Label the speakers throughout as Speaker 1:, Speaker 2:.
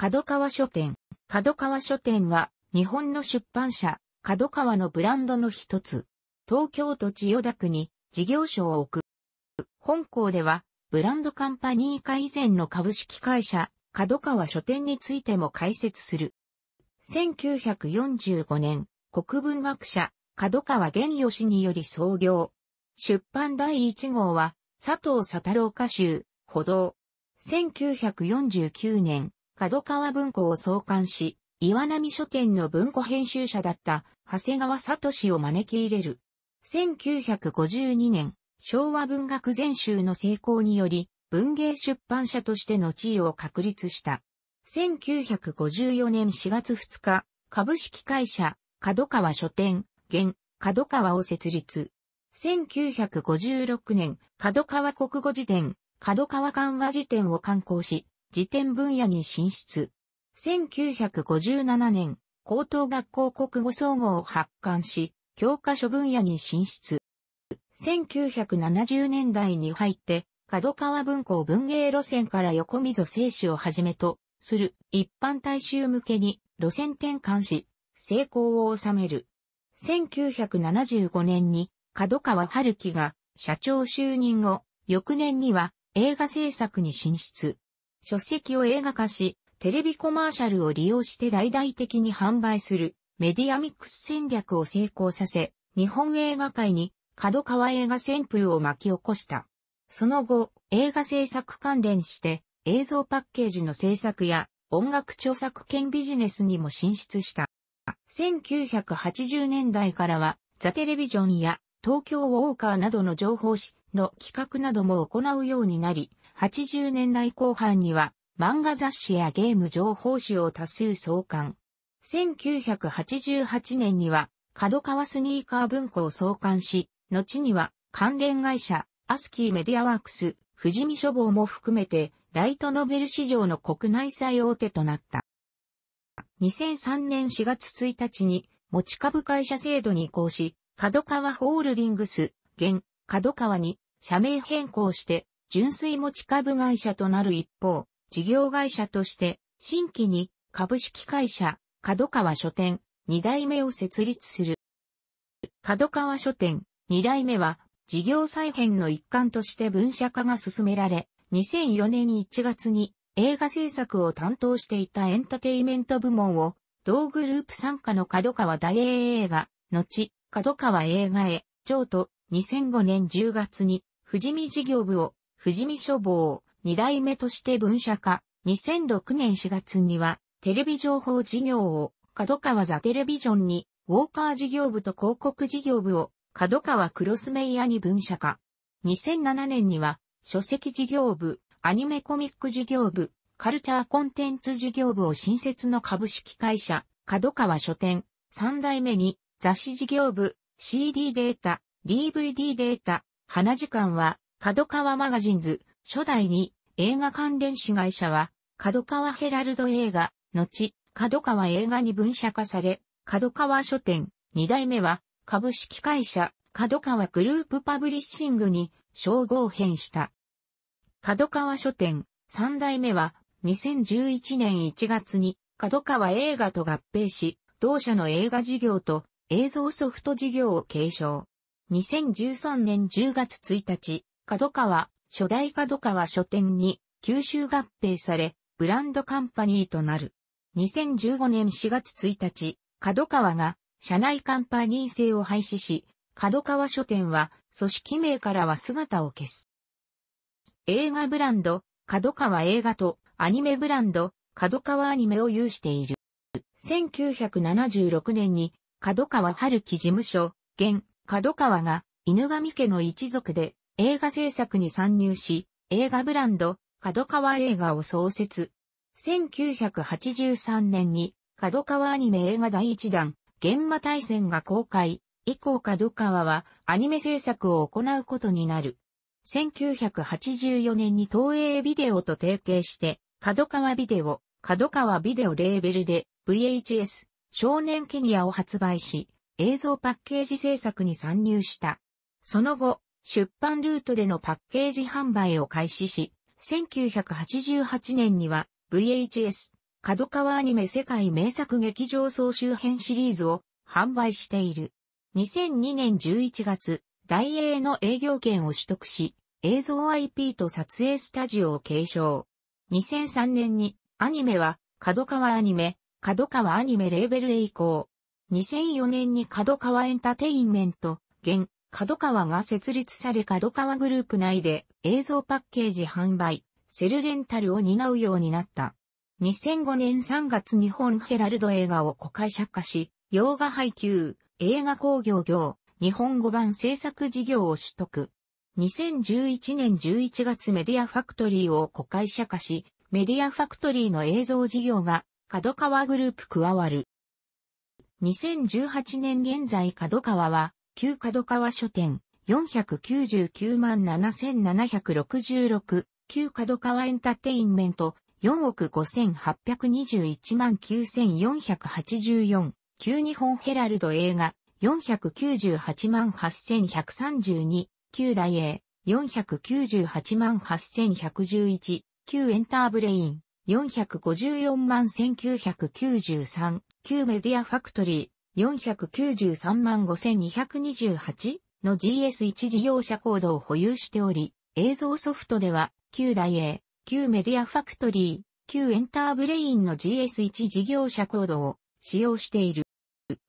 Speaker 1: 角川書店。角川書店は、日本の出版社、角川のブランドの一つ。東京都千代田区に事業所を置く。本校では、ブランドカンパニー化以前の株式会社、角川書店についても解説する。1945年、国文学者、角川玄義により創業。出版第1号は、佐藤佐太郎歌集、歩道。1949年、角川文庫を創刊し、岩波書店の文庫編集者だった長谷川聡を招き入れる。1952年、昭和文学全集の成功により、文芸出版社としての地位を確立した。1954年4月2日、株式会社、角川書店、現、角川を設立。1956年、角川国語辞典、角川漢和辞典を刊行し、辞典分野に進出。1957年、高等学校国語総合を発刊し、教科書分野に進出。1970年代に入って、角川文庫文芸路線から横溝正史をはじめとする一般大衆向けに路線転換し、成功を収める。1975年に角川春樹が社長就任後、翌年には映画制作に進出。書籍を映画化し、テレビコマーシャルを利用して大々的に販売するメディアミックス戦略を成功させ、日本映画界に角川映画旋風を巻き起こした。その後、映画制作関連して映像パッケージの制作や音楽著作権ビジネスにも進出した。1980年代からはザ・テレビジョンや東京ウォーカーなどの情報誌の企画なども行うようになり、80年代後半には漫画雑誌やゲーム情報誌を多数創刊。1988年には角川スニーカー文庫を創刊し、後には関連会社、アスキーメディアワークス、富士見書房も含めて、ライトノベル市場の国内最大手となった。2003年4月1日に持ち株会社制度に移行し、角川ホールディングス、現、角川に社名変更して純粋持ち株会社となる一方、事業会社として新規に株式会社、角川書店、二代目を設立する。角川書店、二代目は事業再編の一環として分社化が進められ、2004年1月に映画制作を担当していたエンタテイメント部門を同グループ参加の角川大映映画、後、角川映画へ、上と2005年10月に富士見事業部を富士見書房、二代目として文社化、2006年4月には、テレビ情報事業を、角川ザテレビジョンに、ウォーカー事業部と広告事業部を、角川クロスメイヤに分社化。2007年には、書籍事業部、アニメコミック事業部、カルチャーコンテンツ事業部を新設の株式会社、角川書店、三代目に、雑誌事業部、CD データ、DVD データ、花時間は、角川マガジンズ、初代に映画関連子会社は、角川ヘラルド映画、後、角川映画に分社化され、角川書店、二代目は、株式会社、角川グループパブリッシングに、称号編した。角川書店、三代目は、2011年1月に、角川映画と合併し、同社の映画事業と映像ソフト事業を継承。2013年10月1日、角川、初代角川書店に吸収合併され、ブランドカンパニーとなる。2015年4月1日、角川が社内カンパニー制を廃止し、角川書店は組織名からは姿を消す。映画ブランド、角川映画とアニメブランド、角川アニメを有している。1976年に角川春樹事務所、現角川が犬神家の一族で映画制作に参入し、映画ブランド、角川映画を創設。1983年に、角川アニメ映画第1弾、現場大戦が公開、以降角川はアニメ制作を行うことになる。1984年に東映ビデオと提携して、角川ビデオ、角川ビデオレーベルで VHS 少年ケニアを発売し、映像パッケージ制作に参入した。その後、出版ルートでのパッケージ販売を開始し、1988年には VHS 角川アニメ世界名作劇場総集編シリーズを販売している。2002年11月、大英の営業権を取得し、映像 IP と撮影スタジオを継承。2003年にアニメは角川アニメ、角川アニメレーベルへ移行。2004年に角川エンタテインメント、現角川が設立され角川グループ内で映像パッケージ販売、セルレンタルを担うようになった。2005年3月日本ヘラルド映画を公開社化し、洋画配給、映画工業業、日本語版制作事業を取得。2011年11月メディアファクトリーを公開社化し、メディアファクトリーの映像事業が角川グループ加わる。2018年現在角川は旧角川書店、499万7766、旧角川エンターテインメント、4億5821万9484、旧日本ヘラルド映画、498万8132、旧大英、498万8111、旧エンターブレイン、454万1993、旧メディアファクトリー、493万 5228? の GS1 事業者コードを保有しており、映像ソフトでは、旧大英、旧メディアファクトリー、旧エンターブレインの GS1 事業者コードを使用している。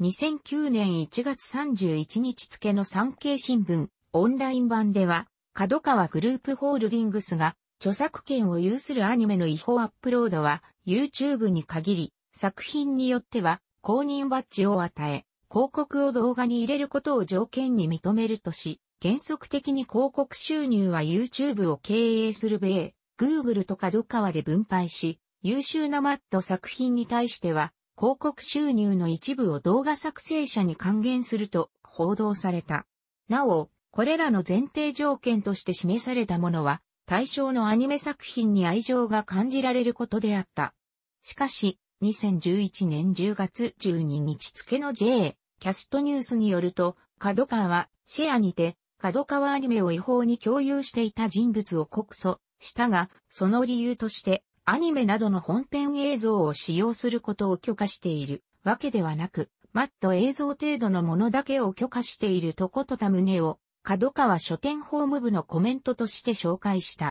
Speaker 1: 2009年1月31日付の産経新聞、オンライン版では、角川グループホールディングスが、著作権を有するアニメの違法アップロードは、YouTube に限り、作品によっては、公認バッジを与え、広告を動画に入れることを条件に認めるとし、原則的に広告収入は YouTube を経営する米、Google とかドカワで分配し、優秀なマット作品に対しては、広告収入の一部を動画作成者に還元すると報道された。なお、これらの前提条件として示されたものは、対象のアニメ作品に愛情が感じられることであった。しかし、2011年10月12日付の J、キャストニュースによると、角川はシェアにて、角川アニメを違法に共有していた人物を告訴したが、その理由として、アニメなどの本編映像を使用することを許可しているわけではなく、マット映像程度のものだけを許可しているとことた旨を、角川書店法務部のコメントとして紹介した。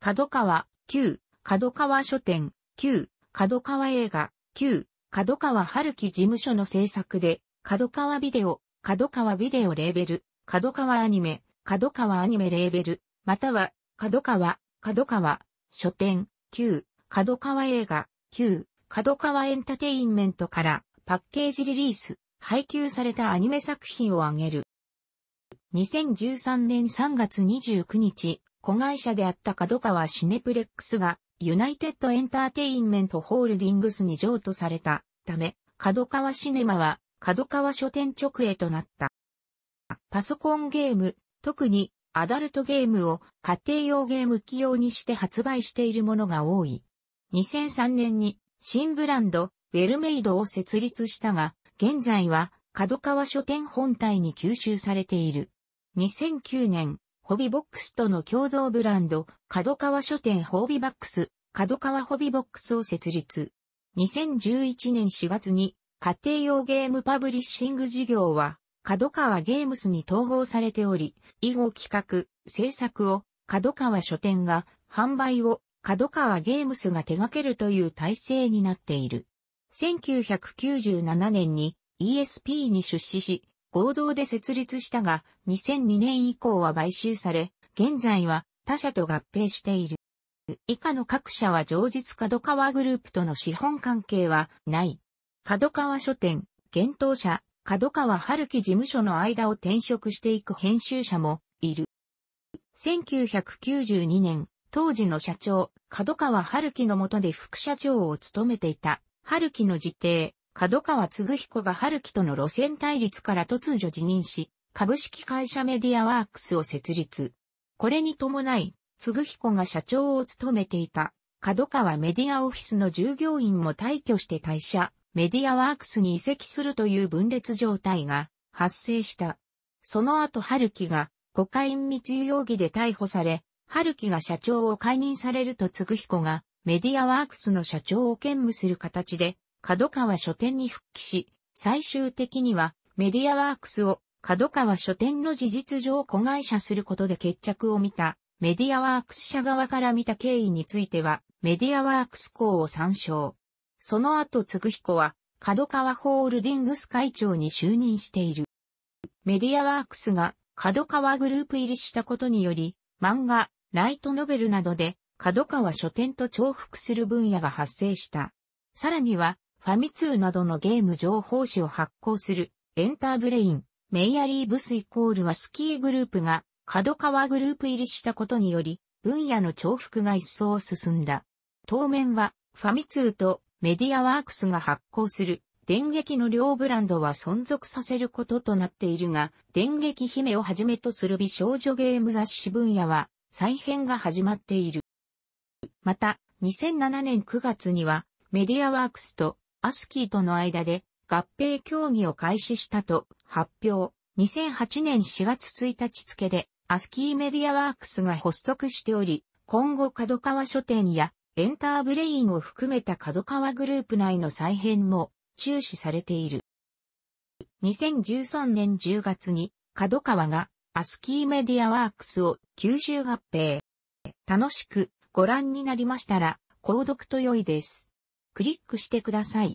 Speaker 1: 角川、旧、角川書店、旧、角川映画、旧、角川春樹事務所の制作で、角川ビデオ、角川ビデオレーベル、角川アニメ、角川アニメレーベル、または、角川、角川、書店、旧、角川映画、旧、角川エンタテインメントからパッケージリリース、配給されたアニメ作品を挙げる。2013年3月29日、子会社であった角川シネプレックスがユナイテッドエンターテインメントホールディングスに譲渡されたため、角川シネマは角川書店直営となった。パソコンゲーム、特にアダルトゲームを家庭用ゲーム機用にして発売しているものが多い。2003年に新ブランド、ウェルメイドを設立したが、現在は角川書店本体に吸収されている。2009年、ホビボックスとの共同ブランド、角川書店ホビバックス角川ホビボックスを設立。2011年4月に家庭用ゲームパブリッシング事業は角川ゲームスに統合されており、以後企画、制作を角川書店が販売を角川ゲームスが手掛けるという体制になっている。1997年に ESP に出資し、合同で設立したが、2002年以降は買収され、現在は他社と合併している。以下の各社は常日角川グループとの資本関係はない。角川書店、現当社、角川春樹事務所の間を転職していく編集者もいる。1992年、当時の社長、角川春樹の下で副社長を務めていた、春樹の辞邸、角川嗣彦が春樹との路線対立から突如辞任し、株式会社メディアワークスを設立。これに伴い、嗣彦が社長を務めていた、角川メディアオフィスの従業員も退去して退社、メディアワークスに移籍するという分裂状態が発生した。その後春樹がコカイン密輸容疑で逮捕され、春樹が社長を解任されると嗣彦がメディアワークスの社長を兼務する形で、角川書店に復帰し、最終的にはメディアワークスを角川書店の事実上子会社することで決着を見た。メディアワークス社側から見た経緯については、メディアワークス校を参照。その後、つぐ彦は、角川ホールディングス会長に就任している。メディアワークスが角川グループ入りしたことにより、漫画、ライトノベルなどで、角川書店と重複する分野が発生した。さらには、ファミ通などのゲーム情報誌を発行する、エンターブレイン、メイヤリーブスイコールはスキーグループが、角川グループ入りしたことにより、分野の重複が一層進んだ。当面は、ファミ通とメディアワークスが発行する、電撃の両ブランドは存続させることとなっているが、電撃姫をはじめとする美少女ゲーム雑誌分野は、再編が始まっている。また、2007年9月には、メディアワークスとアスキーとの間で合併協議を開始したと発表。2008年4月1日付でアスキーメディアワークスが発足しており、今後角川書店やエンターブレインを含めた角川グループ内の再編も注視されている。2013年10月に角川がアスキーメディアワークスを吸収合併。楽しくご覧になりましたら、購読と良いです。クリックしてください。